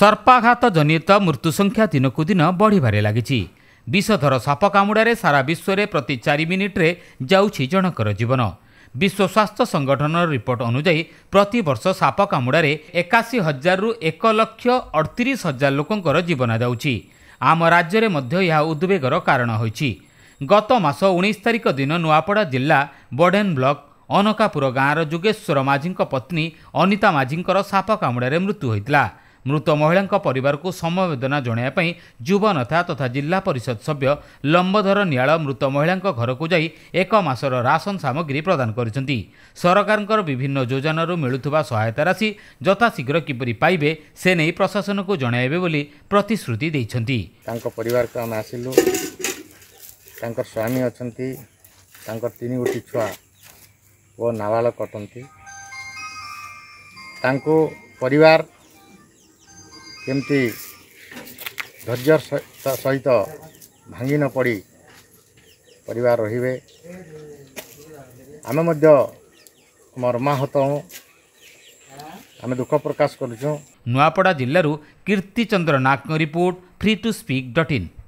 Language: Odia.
ସର୍ପାଘାତ ଜନିତ ମୃତ୍ୟୁ ସଂଖ୍ୟା ଦିନକୁ ଦିନ ବଢ଼ିବାରେ ଲାଗିଛି ବିଷଧର ସାପ କାମୁଡ଼ାରେ ସାରା ବିଶ୍ୱରେ ପ୍ରତି ଚାରି ମିନିଟ୍ରେ ଯାଉଛି ଜଣଙ୍କର ଜୀବନ ବିଶ୍ୱ ସ୍ୱାସ୍ଥ୍ୟ ସଂଗଠନର ରିପୋର୍ଟ ଅନୁଯାୟୀ ପ୍ରତିବର୍ଷ ସାପ କାମୁଡ଼ାରେ ଏକାଅଶୀ ହଜାରରୁ ଏକ ଲକ୍ଷ ଅଠତିରିଶ ହଜାର ଲୋକଙ୍କର ଜୀବନ ଯାଉଛି ଆମ ରାଜ୍ୟରେ ମଧ୍ୟ ଏହା ଉଦ୍ବେଗର କାରଣ ହୋଇଛି ଗତ ମାସ ଉଣେଇଶ ତାରିଖ ଦିନ ନୂଆପଡ଼ା ଜିଲ୍ଲା ବଡ଼େନ୍ ବ୍ଲକ୍ ଅନକାପୁର ଗାଁର ଯୋଗେଶ୍ୱର ମାଝୀଙ୍କ ପତ୍ନୀ ଅନିତା ମାଝୀଙ୍କର ସାପ କାମୁଡ଼ାରେ ମୃତ୍ୟୁ ହୋଇଥିଲା ମୃତ ମହିଳାଙ୍କ ପରିବାରକୁ ସମବେଦନା ଜଣାଇବା ପାଇଁ ଯୁବନେତା ତଥା ଜିଲ୍ଲା ପରିଷଦ ସଭ୍ୟ ଲମ୍ବଧର ନିଆଳ ମୃତ ମହିଳାଙ୍କ ଘରକୁ ଯାଇ ଏକ ମାସର ରାସନ ସାମଗ୍ରୀ ପ୍ରଦାନ କରିଛନ୍ତି ସରକାରଙ୍କର ବିଭିନ୍ନ ଯୋଜନାରୁ ମିଳୁଥିବା ସହାୟତା ରାଶି ଯଥାଶୀଘ୍ର କିପରି ପାଇବେ ସେ ନେଇ ପ୍ରଶାସନକୁ ଜଣାଇବେ ବୋଲି ପ୍ରତିଶ୍ରୁତି ଦେଇଛନ୍ତି ତାଙ୍କ ପରିବାରକୁ ଆମେ ଆସିଲୁ ତାଙ୍କ ସ୍ୱାମୀ ଅଛନ୍ତି ତାଙ୍କର ତିନି ଗୋଟି ଛୁଆ ଓ ନାବାଳକ ଅଟନ୍ତି ତାଙ୍କୁ ପରିବାର କେମିତି ଧୈର୍ଯ୍ୟ ସହିତ ଭାଙ୍ଗି ନ ପଡ଼ି ପରିବାର ରହିବେ ଆମେ ମଧ୍ୟ ମର୍ମାହତ ହଉ ଆମେ ଦୁଃଖ ପ୍ରକାଶ କରୁଛୁ ନୂଆପଡ଼ା ଜିଲ୍ଲାରୁ କୀର୍ତ୍ତିଚନ୍ଦ୍ର ନାଗଙ୍କ report free to speak dot in